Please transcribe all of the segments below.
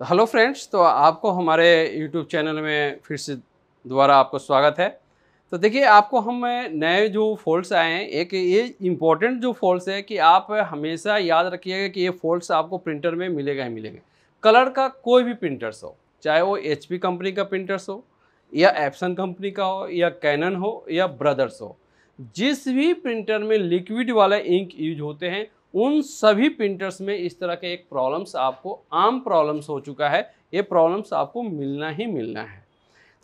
तो hello friends तो आपको हमारे यूट्यूब चैनल में फिर से दोबारा आपको स्वागत है तो देखिए आपको हम नए जो फॉल्ट्स आए हैं एक ये इम्पॉर्टेंट जो फॉल्ट्स है कि आप हमेशा याद रखिएगा कि ये फॉल्ट्स आपको प्रिंटर में मिलेगा ही मिलेंगे कलर का कोई भी प्रिंटर्स हो चाहे वो एच कंपनी का प्रिंटर्स हो या एप्सन कंपनी का हो या कैनन हो या ब्रदर्स हो जिस भी प्रिंटर में लिक्विड वाला इंक यूज होते हैं उन सभी प्रिंटर्स में इस तरह के एक प्रॉब्लम्स आपको आम प्रॉब्लम्स हो चुका है ये प्रॉब्लम्स आपको मिलना ही मिलना है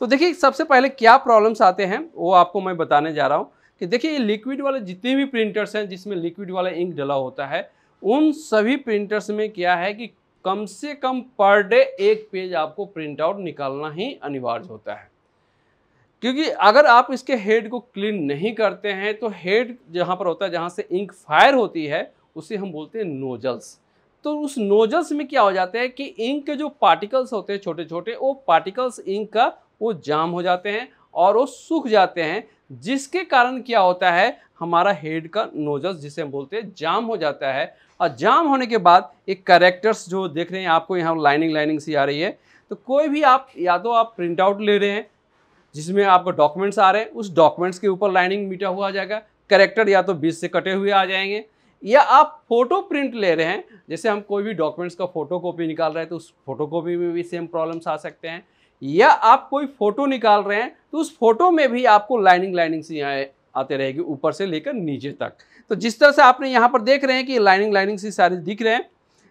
तो देखिए सबसे पहले क्या प्रॉब्लम्स आते हैं वो आपको मैं बताने जा रहा हूँ कि देखिए ये लिक्विड वाले जितने भी प्रिंटर्स हैं जिसमें लिक्विड वाला इंक डला होता है उन सभी प्रिंटर्स में क्या है कि कम से कम पर डे एक पेज आपको प्रिंट आउट निकालना ही अनिवार्य होता है क्योंकि अगर आप इसके हेड को क्लीन नहीं करते हैं तो हेड जहाँ पर होता है जहाँ से इंक फायर होती है उसे हम बोलते हैं नोजल्स तो उस नोजल्स में क्या हो जाता है कि इंक के जो पार्टिकल्स होते हैं छोटे छोटे वो पार्टिकल्स इंक का वो जाम हो जाते हैं और वो सूख जाते हैं जिसके कारण क्या होता है हमारा हेड का नोजल्स जिसे हम बोलते हैं जाम हो जाता है और जाम होने के बाद एक करेक्टर्स जो देख रहे हैं आपको यहाँ लाइनिंग लाइनिंग सी आ रही है तो कोई भी आप या तो आप प्रिंट आउट ले रहे हैं जिसमें आपको डॉक्यूमेंट्स आ रहे हैं उस डॉक्यूमेंट्स के ऊपर लाइनिंग मीटा हुआ आ जाएगा करेक्टर या तो बीस से कटे हुए आ जाएंगे या आप फोटो प्रिंट ले रहे हैं जैसे हम कोई भी डॉक्यूमेंट्स का फोटो कॉपी निकाल रहे हैं तो उस फोटो कॉपी में भी सेम प्रॉब्लम्स आ सकते हैं या आप कोई फोटो निकाल रहे हैं तो उस फोटो में भी आपको लाइनिंग लाइनिंग से यहाँ आते रहेगी ऊपर से लेकर नीचे तक तो जिस तरह से आपने यहाँ पर देख रहे हैं कि लाइनिंग लाइनिंग से सारे दिख रहे हैं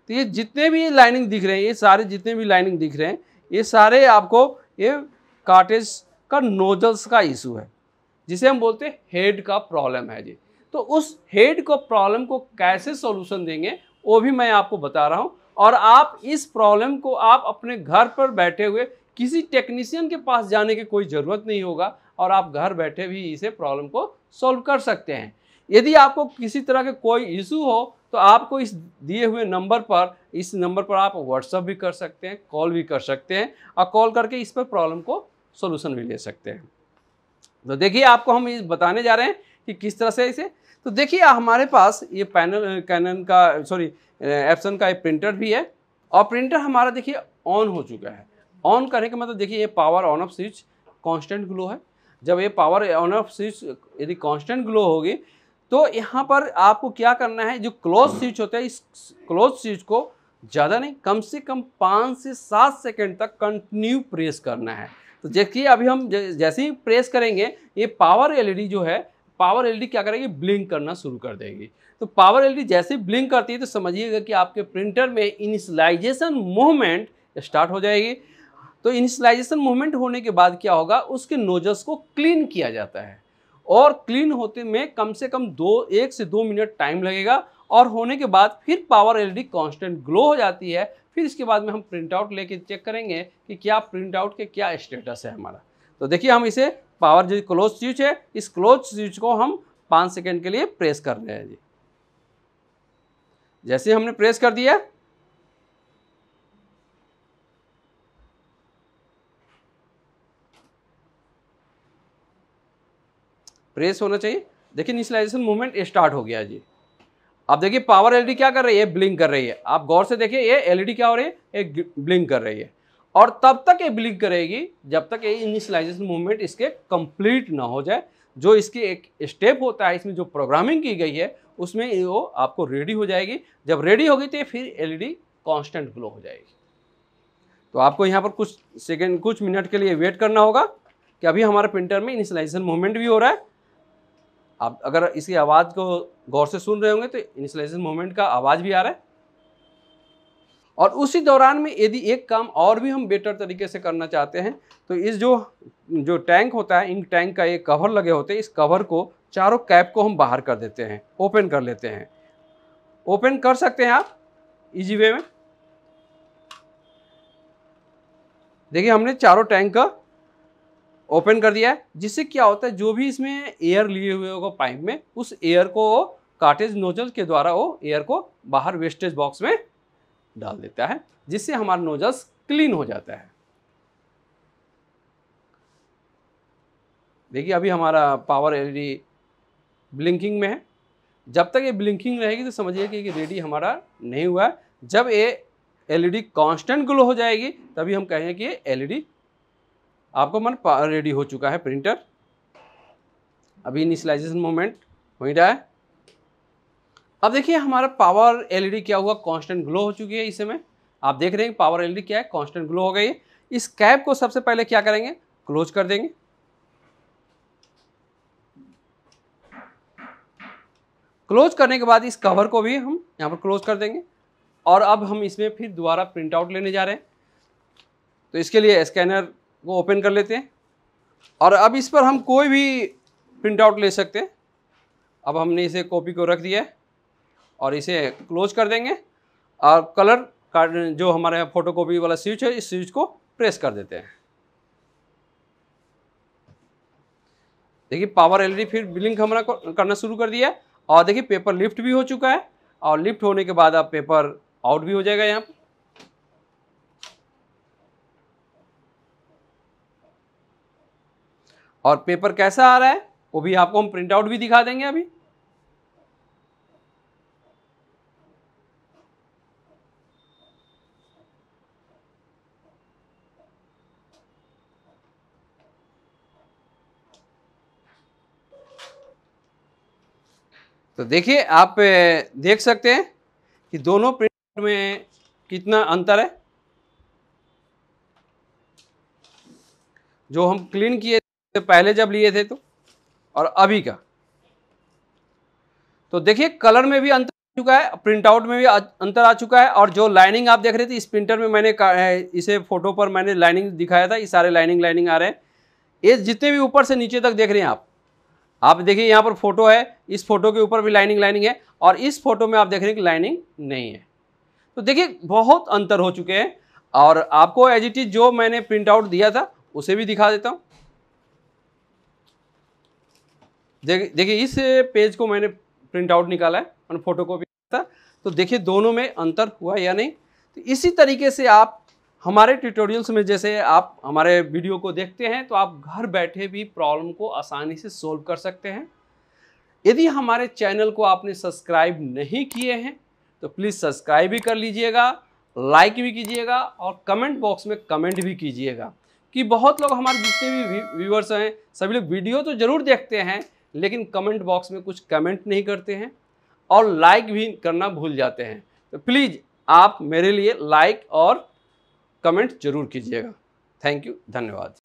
तो ये जितने भी लाइनिंग दिख रहे हैं ये सारे जितने भी लाइनिंग दिख रहे हैं ये सारे आपको ये कार्टेज का नोजल्स का इशू है जिसे हम बोलते हैं हेड का प्रॉब्लम है जी तो उस हेड को प्रॉब्लम को कैसे सॉल्यूशन देंगे वो भी मैं आपको बता रहा हूँ और आप इस प्रॉब्लम को आप अपने घर पर बैठे हुए किसी टेक्नीशियन के पास जाने की कोई ज़रूरत नहीं होगा और आप घर बैठे भी इसे प्रॉब्लम को सॉल्व कर सकते हैं यदि आपको किसी तरह के कोई इशू हो तो आपको इस दिए हुए नंबर पर इस नंबर पर आप व्हाट्सअप भी कर सकते हैं कॉल भी कर सकते हैं और कॉल करके इस पर प्रॉब्लम को सोल्यूशन भी ले सकते हैं तो देखिए आपको हम बताने जा रहे हैं कि किस तरह से इसे तो देखिए हमारे पास ये पैनल कैनन का सॉरी एप्सन का एक प्रिंटर भी है और प्रिंटर हमारा देखिए ऑन हो चुका है ऑन करने का मतलब देखिए ये power on off switch constant glow है जब ये पावर ऑन ऑफ स्विच यदि कांस्टेंट ग्लो होगी तो यहाँ पर आपको क्या करना है जो क्लोज स्विच होता है इस क्लोज स्विच को ज़्यादा नहीं कम से कम पाँच से सात सेकेंड तक कंटिन्यू प्रेस करना है तो देखिए अभी हम जैसे ही प्रेस करेंगे ये पावर एलईडी जो है पावर एलईडी क्या करेगी ब्लिंक करना शुरू कर देगी तो पावर एलईडी जैसे ब्लिंक करती है तो समझिएगा कि आपके प्रिंटर में इनिशलाइजेशन मूवमेंट स्टार्ट हो जाएगी तो इनिशलाइजेशन मूवमेंट होने के बाद क्या होगा उसके नोजल्स को क्लीन किया जाता है और क्लीन होते में कम से कम दो एक से दो मिनट टाइम लगेगा और होने के बाद फिर पावर एल ई ग्लो हो जाती है फिर इसके बाद में हम प्रिंट आउट लेके चेक करेंगे कि क्या प्रिंट आउट के क्या स्टेटस है हमारा तो देखिए हम इसे पावर जो क्लोज स्विच है इस क्लोज स्विच को हम पाँच सेकेंड के लिए प्रेस कर रहे हैं जी जैसे हमने प्रेस कर दिया प्रेस होना चाहिए देखिए इनिशलाइजेशन मूवमेंट स्टार्ट हो गया जी अब देखिए पावर एलईडी क्या कर रही है ब्लिंक कर रही है आप गौर से देखिए ये एलईडी क्या हो रही है एक ब्लिंक कर रही है और तब तक ये ब्लिंक करेगी जब तक ये इनिशलाइजेशन मूवमेंट इसके कंप्लीट ना हो जाए जो इसकी एक स्टेप होता है इसमें जो प्रोग्रामिंग की गई है उसमें वो आपको रेडी हो जाएगी जब रेडी होगी तो फिर एलईडी कांस्टेंट ग्लो हो जाएगी तो आपको यहाँ पर कुछ सेकेंड कुछ मिनट के लिए वेट करना होगा कि अभी हमारे प्रिंटर में इनिशलाइजेशन मूवमेंट भी हो रहा है आप अगर इसकी आवाज़ को गौर से सुन रहे होंगे तो इनिशलाइजेशन मूवमेंट का आवाज़ भी आ रहा है और उसी दौरान में यदि एक काम और भी हम बेटर तरीके से करना चाहते हैं तो इस जो जो टैंक होता है इन टैंक का एक कवर लगे होते हैं इस कवर को चारों कैप को हम बाहर कर देते हैं ओपन कर लेते हैं ओपन कर सकते हैं आप इजी वे में देखिए हमने चारों टैंक का ओपन कर दिया है जिससे क्या होता है जो भी इसमें एयर लिए हुए होगा पाइप में उस एयर को काटेज नोजल के द्वारा वो एयर को बाहर वेस्टेज बॉक्स में डाल देता है जिससे हमारा नोजल्स क्लीन हो जाता है देखिए अभी हमारा पावर एलईडी ब्लिंकिंग में है जब तक ये ब्लिंकिंग रहेगी तो समझिए कि रेडी हमारा नहीं हुआ है जब ये एलईडी कांस्टेंट ग्लो हो जाएगी तभी हम कहेंगे कि ये एलईडी आपको मन रेडी हो चुका है प्रिंटर अभी इनिशलाइजेशन मोमेंट हो ही रहा है अब देखिए हमारा पावर एलईडी e क्या हुआ कांस्टेंट ग्लो हो चुकी है इस समय आप देख रहे हैं पावर एलईडी e क्या है कांस्टेंट ग्लो हो गई है इस कैप को सबसे पहले क्या करेंगे क्लोज कर देंगे क्लोज करने के बाद इस कवर को भी हम यहाँ पर क्लोज कर देंगे और अब हम इसमें फिर दोबारा प्रिंट आउट लेने जा रहे हैं तो इसके लिए स्कैनर को ओपन कर लेते हैं और अब इस पर हम कोई भी प्रिंट आउट ले सकते हैं अब हमने इसे कॉपी को रख दिया है और इसे क्लोज कर देंगे और कलर कार्ड जो हमारे यहाँ फोटो कॉपी वाला स्विच है इस स्विच को प्रेस कर देते हैं देखिए पावर एलईडी फिर बिलिंग हमारा करना शुरू कर दिया और देखिए पेपर लिफ्ट भी हो चुका है और लिफ्ट होने के बाद आप पेपर आउट भी हो जाएगा यहाँ पर और पेपर कैसा आ रहा है वो भी आपको हम प्रिंट आउट भी दिखा देंगे अभी तो देखिए आप देख सकते हैं कि दोनों प्रिंट में कितना अंतर है जो हम क्लीन किए थे पहले जब लिए थे तो और अभी का तो देखिए कलर में भी अंतर आ चुका है प्रिंट आउट में भी अंतर आ चुका है और जो लाइनिंग आप देख रहे थे इस प्रिंटर में मैंने इसे फोटो पर मैंने लाइनिंग दिखाया था ये सारे लाइनिंग लाइनिंग आ रहे हैं ये जितने भी ऊपर से नीचे तक देख रहे हैं आप आप देखिए यहाँ पर फोटो है इस फोटो के ऊपर भी लाइनिंग लाइनिंग है और इस फोटो में आप देख रहे हैं कि लाइनिंग नहीं है तो देखिए बहुत अंतर हो चुके हैं और आपको एज इट इज जो मैंने प्रिंट आउट दिया था उसे भी दिखा देता हूँ देखिए इस पेज को मैंने प्रिंट आउट निकाला है मैंने फोटो कॉपी था तो देखिए दोनों में अंतर हुआ या नहीं तो इसी तरीके से आप हमारे ट्यूटोरियल्स में जैसे आप हमारे वीडियो को देखते हैं तो आप घर बैठे भी प्रॉब्लम को आसानी से सोल्व कर सकते हैं यदि हमारे चैनल को आपने सब्सक्राइब नहीं किए हैं तो प्लीज़ सब्सक्राइब भी कर लीजिएगा लाइक भी कीजिएगा और कमेंट बॉक्स में कमेंट भी कीजिएगा कि बहुत लोग हमारे जितने भी व्यूअर्स हैं सभी लोग वीडियो तो ज़रूर देखते हैं लेकिन कमेंट बॉक्स में कुछ कमेंट नहीं करते हैं और लाइक भी करना भूल जाते हैं तो प्लीज़ आप मेरे लिए लाइक और कमेंट जरूर कीजिएगा थैंक यू धन्यवाद